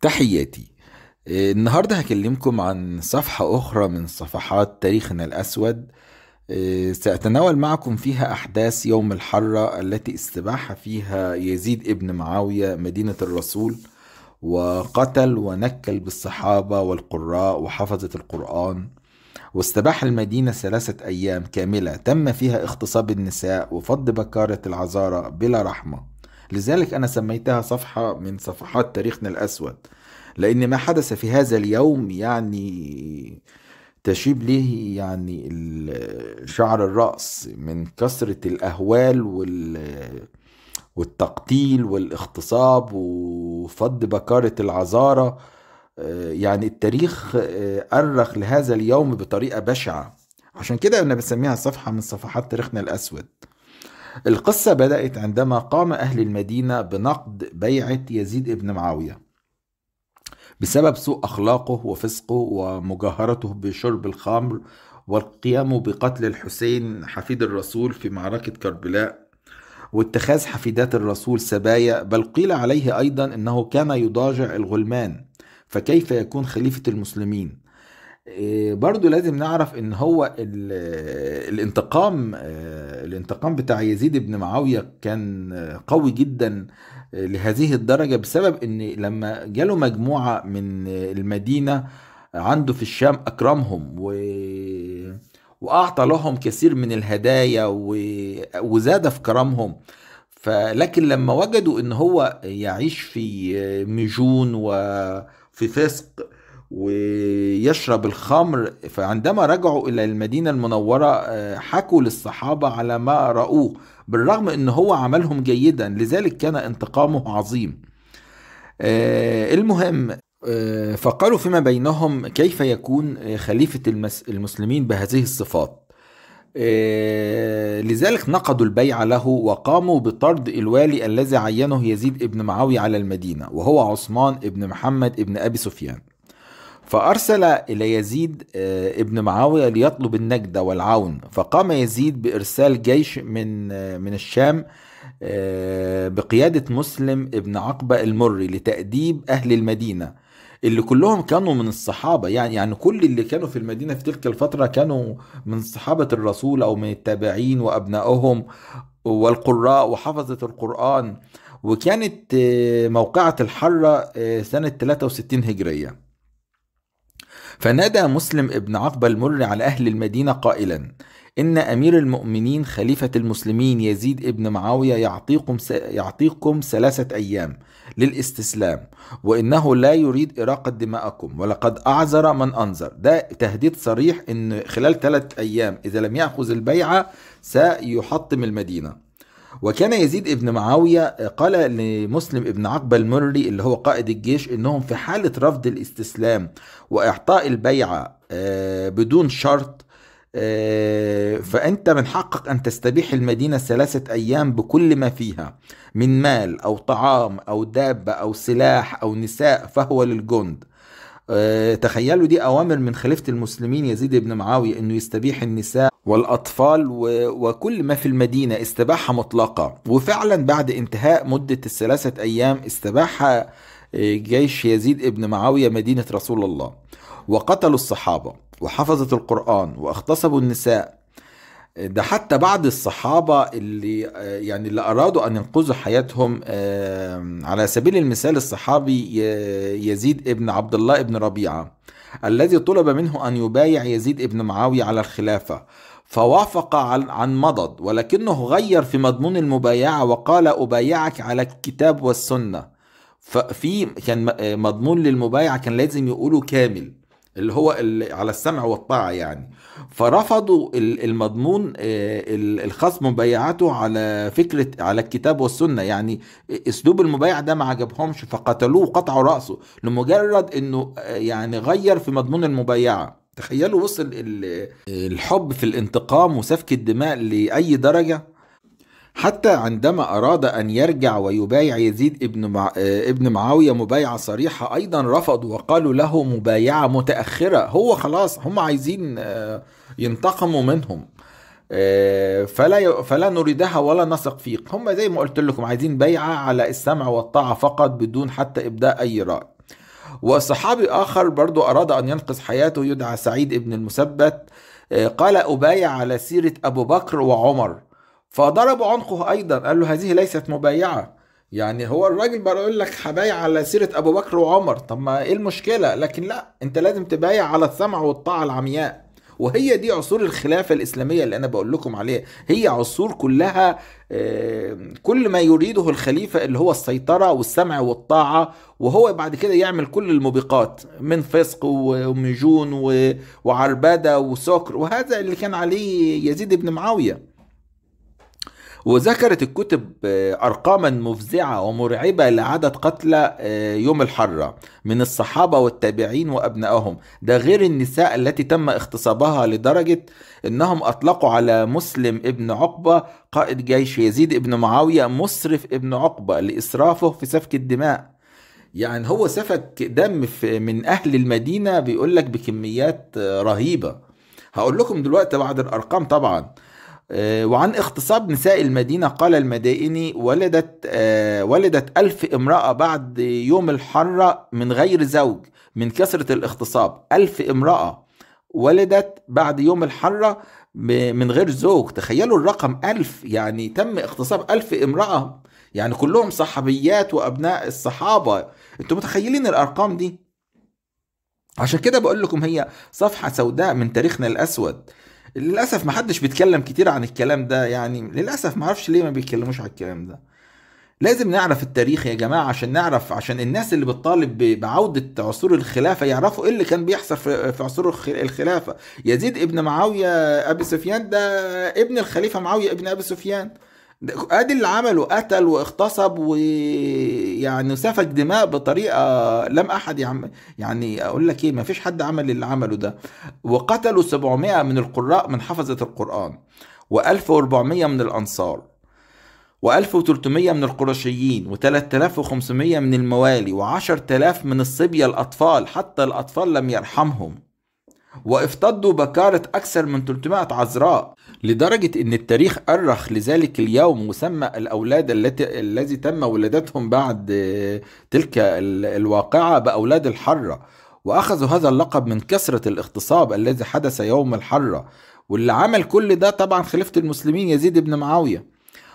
تحياتي آه، النهارده هكلمكم عن صفحة أخرى من صفحات تاريخنا الأسود آه، سأتناول معكم فيها أحداث يوم الحرة التي استباح فيها يزيد ابن معاوية مدينة الرسول وقتل ونكل بالصحابة والقراء وحفظة القرآن واستباح المدينة ثلاثة أيام كاملة تم فيها اغتصاب النساء وفض بكارة العذارى بلا رحمة لذلك أنا سميتها صفحة من صفحات تاريخنا الأسود لأن ما حدث في هذا اليوم يعني تشيب له يعني شعر الرأس من كثرة الأهوال وال والتقتيل والاغتصاب وفض بكارة العزارة آه، يعني التاريخ آه، أرخ لهذا اليوم بطريقة بشعة عشان كده أنا بسميها صفحة من صفحات تاريخنا الأسود القصة بدأت عندما قام أهل المدينة بنقد بيعة يزيد ابن معاوية بسبب سوء أخلاقه وفسقه ومجاهرته بشرب الخمر والقيام بقتل الحسين حفيد الرسول في معركة كربلاء واتخاذ حفيدات الرسول سبايا بل قيل عليه أيضا أنه كان يضاجع الغلمان فكيف يكون خليفة المسلمين إيه، برضو لازم نعرف ان هو الانتقام آه، الانتقام بتاع يزيد بن معاوية كان قوي جدا آه، لهذه الدرجة بسبب ان لما جاله مجموعة من المدينة عنده في الشام اكرمهم و واعطى لهم كثير من الهدايا و... وزاد في كرمهم فلكن لما وجدوا ان هو يعيش في مجون وفي فسق ويشرب الخمر فعندما رجعوا إلى المدينة المنورة آه، حكوا للصحابة على ما رأوه بالرغم أن هو عملهم جيدا لذلك كان انتقامه عظيم آه، المهم آه، فقالوا فيما بينهم كيف يكون خليفة المسلمين بهذه الصفات لذلك نقضوا البيع له وقاموا بطرد الوالي الذي عينه يزيد ابن معاوية على المدينة وهو عثمان ابن محمد ابن أبي سفيان فأرسل إلى يزيد آه، ابن معاوية ليطلب النجدة والعون فقام يزيد بإرسال جيش من آه، من الشام آه، بقيادة مسلم ابن عقبة المري لتأديب أهل المدينة اللي كلهم كانوا من الصحابة يعني يعني كل اللي كانوا في المدينة في تلك الفترة كانوا من صحابة الرسول أو من التابعين وأبنائهم والقراء وحفظة القرآن وكانت موقعة الحرة سنة 63 هجرية فنادى مسلم ابن عقبة المر على أهل المدينة قائلا إن أمير المؤمنين خليفة المسلمين يزيد ابن معاوية يعطيكم, س... يعطيكم ثلاثة أيام للاستسلام وإنه لا يريد إراقة دماءكم ولقد أعذر من أنذر ده تهديد صريح إن خلال ثلاثة أيام إذا لم يأخذ البيعة سيحطم المدينة وكان يزيد ابن معاوية آه، قال لمسلم ابن عقبة المري اللي هو قائد الجيش إنهم في حالة رفض الاستسلام وإعطاء البيعة آه، بدون شرط آه، فأنت من حقك أن تستبيح المدينة ثلاثة أيام بكل ما فيها من مال أو طعام أو دابة أو سلاح أو نساء فهو للجند تخيلوا دي أوامر من خليفة المسلمين يزيد بن معاوية أنه يستبيح النساء والأطفال وكل ما في المدينة استباحة مطلقة وفعلا بعد انتهاء مدة الثلاثة أيام استباح آه، جيش يزيد ابن معاوية مدينة رسول الله وقتلوا الصحابة وحفظت القرآن واغتصبوا النساء ده حتى بعض الصحابة اللي آه، يعني اللي أرادوا أن ينقذوا حياتهم على سبيل المثال الصحابي يزيد ابن عبد الله ابن ربيعة الذي طلب منه أن يبايع يزيد ابن معاوية على الخلافة فوافق عن, عن مضض ولكنه غير في مضمون المبايعة وقال أبايعك على الكتاب والسنة ففي كان آه، مضمون للمبايعة كان لازم يقوله كامل اللي هو على السمع والطاعة يعني فرفضوا المضمون آه، الخاص مبايعته على فكرة على الكتاب والسنة يعني اسلوب المبايعة ده ما عجبهمش فقتلوه وقطعوا رأسه لمجرد انه آه، يعني غير في مضمون المبايعة تخيلوا وصل الحب في الانتقام وسفك الدماء لأي درجة حتى عندما أراد أن يرجع ويبايع يزيد ابن, مع... ابن معاوية مبايعة صريحة أيضا رفضوا وقالوا له مبايعة متأخرة هو خلاص هم عايزين آه، ينتقموا منهم آه، فلا فلا نريدها ولا نثق فيك هم زي ما قلت لكم عايزين بيعة على السمع والطاعة فقط بدون حتى إبداء أي رأي وصحابي آخر برضو أراد أن ينقذ حياته يدعى سعيد ابن المثبت آه، قال أبايع على سيرة أبو بكر وعمر فضرب عنقه أيضا قال له هذه ليست مبايعة يعني هو الراجل بقى يقول لك حبايع على سيرة أبو بكر وعمر طب ما إيه المشكلة لكن لا أنت لازم تبايع على السمع والطاعة العمياء وهي دي عصور الخلافة الإسلامية اللي أنا بقول لكم عليها هي عصور كلها آه، كل ما يريده الخليفة اللي هو السيطرة والسمع والطاعة وهو بعد كده يعمل كل الموبقات من فسق ومجون وعربدة وسكر وهذا اللي كان عليه يزيد بن معاوية وذكرت الكتب آه، أرقاما مفزعة ومرعبة لعدد قتلى آه، يوم الحرة من الصحابة والتابعين وأبنائهم ده غير النساء التي تم اغتصابها لدرجة أنهم أطلقوا على مسلم ابن عقبة قائد جيش يزيد ابن معاوية مسرف ابن عقبة لإسرافه في سفك الدماء يعني هو سفك دم من أهل المدينة بيقول لك بكميات آه، رهيبة هقول لكم دلوقتي بعض الأرقام طبعا آه، وعن اغتصاب نساء المدينة قال المدائني ولدت آه، ولدت ألف امرأة بعد يوم الحرة من غير زوج من كثرة الاغتصاب ألف امرأة ولدت بعد يوم الحرة من غير زوج تخيلوا الرقم ألف يعني تم اغتصاب ألف امرأة يعني كلهم صحابيات وأبناء الصحابة انتوا متخيلين الأرقام دي عشان كده بقول لكم هي صفحة سوداء من تاريخنا الأسود للاسف ما حدش بيتكلم كتير عن الكلام ده يعني للاسف ما اعرفش ليه ما بيتكلموش على الكلام ده لازم نعرف التاريخ يا جماعه عشان نعرف عشان الناس اللي بتطالب بعوده عصور الخلافه يعرفوا ايه اللي كان بيحصل في عصور الخلافه يزيد ابن معاويه ابي سفيان ده ابن الخليفه معاويه ابن ابي سفيان ادي اللي عمله قتل واغتصب ويعني سفك دماء بطريقه لم احد يعم يعني اقول لك ايه ما فيش حد عمل اللي عمله ده وقتلوا 700 من القراء من حفظه القران و1400 من الانصار و1300 من القرشيين و3500 من الموالي و10000 من الصبيه الاطفال حتى الاطفال لم يرحمهم وافتضوا بكارة أكثر من 300 عذراء لدرجة أن التاريخ أرخ لذلك اليوم وسمى الأولاد التي الذي تم ولادتهم بعد آه، تلك الواقعة بأولاد الحرة وأخذوا هذا اللقب من كثرة الاغتصاب الذي حدث يوم الحرة واللي عمل كل ده طبعا خليفة المسلمين يزيد بن معاوية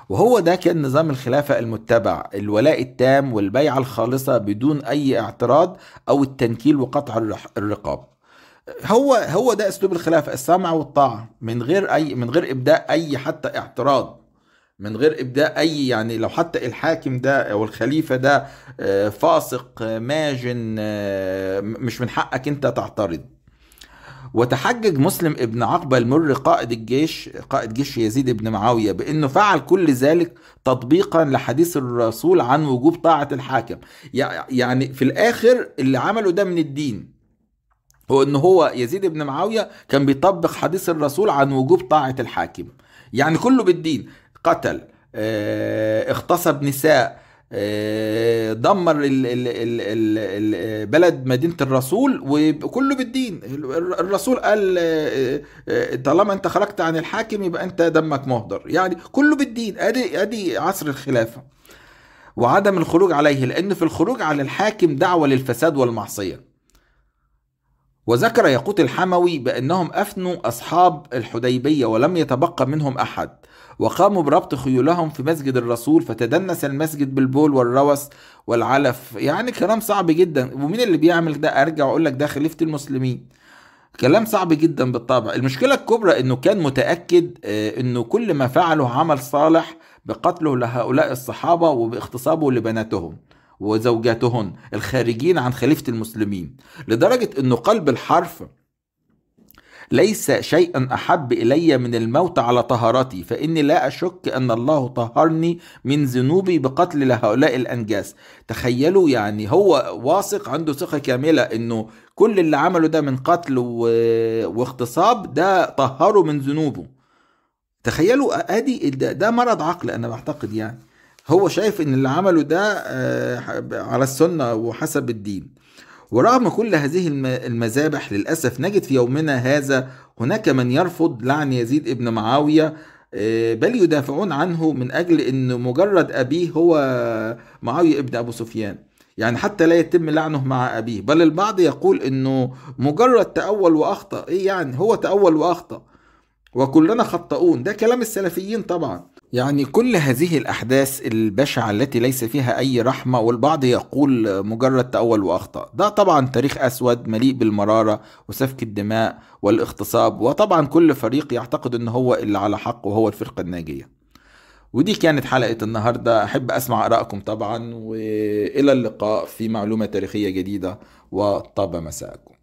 وهو ده كان نظام الخلافة المتبع الولاء التام والبيعة الخالصة بدون أي اعتراض أو التنكيل وقطع الرقاب هو هو ده اسلوب الخلافه السمع والطاعه من غير اي من غير ابداء اي حتى اعتراض من غير ابداء اي يعني لو حتى الحاكم ده او الخليفه ده آه، فاسق آه، ماجن آه، مش من حقك انت تعترض وتحجج مسلم ابن عقبة المر قائد الجيش قائد جيش يزيد بن معاوية بأنه فعل كل ذلك تطبيقا لحديث الرسول عن وجوب طاعة الحاكم يعني في الآخر اللي عمله ده من الدين هو ان هو يزيد بن معاويه كان بيطبق حديث الرسول عن وجوب طاعه الحاكم يعني كله بالدين قتل آه، اغتصب نساء آه، دمر ال ال ال ال بلد مدينه الرسول وكله بالدين الرسول قال آه، طالما انت خرجت عن الحاكم يبقى انت دمك مهدر يعني كله بالدين ادي ادي عصر الخلافه وعدم الخروج عليه لان في الخروج على الحاكم دعوه للفساد والمعصيه وذكر ياقوت الحموي بأنهم أفنوا أصحاب الحديبية ولم يتبقى منهم أحد وقاموا بربط خيولهم في مسجد الرسول فتدنس المسجد بالبول والروس والعلف يعني كلام صعب جدا ومين اللي بيعمل ده أرجع أقول لك ده خليفة المسلمين كلام صعب جدا بالطبع المشكلة الكبرى أنه كان متأكد آه، أنه كل ما فعله عمل صالح بقتله لهؤلاء الصحابة وباغتصابه لبناتهم وزوجاتهن الخارجين عن خليفة المسلمين لدرجة أنه قلب الحرف ليس شيئا أحب إلي من الموت على طهارتي فإني لا أشك أن الله طهرني من ذنوبي بقتل لهؤلاء الأنجاس تخيلوا يعني هو واثق عنده ثقة كاملة أنه كل اللي عمله ده من قتل و... واغتصاب ده طهره من ذنوبه تخيلوا أدي ده مرض عقل أنا بعتقد يعني هو شايف ان اللي عمله ده آه، على السنة وحسب الدين ورغم كل هذه المذابح للأسف نجد في يومنا هذا هناك من يرفض لعن يزيد ابن معاوية آه، بل يدافعون عنه من أجل أن مجرد أبيه هو معاوية ابن أبو سفيان يعني حتى لا يتم لعنه مع أبيه بل البعض يقول أنه مجرد تأول وأخطأ إيه يعني هو تأول وأخطأ وكلنا خطاؤون ده كلام السلفيين طبعا يعني كل هذه الأحداث البشعة التي ليس فيها أي رحمة والبعض يقول مجرد تأول وأخطاء ده طبعا تاريخ أسود مليء بالمرارة وسفك الدماء والاغتصاب وطبعا كل فريق يعتقد أنه هو اللي على حق وهو الفرقة الناجية ودي كانت حلقة النهاردة أحب أسمع آرائكم طبعا وإلى اللقاء في معلومة تاريخية جديدة وطاب مساءكم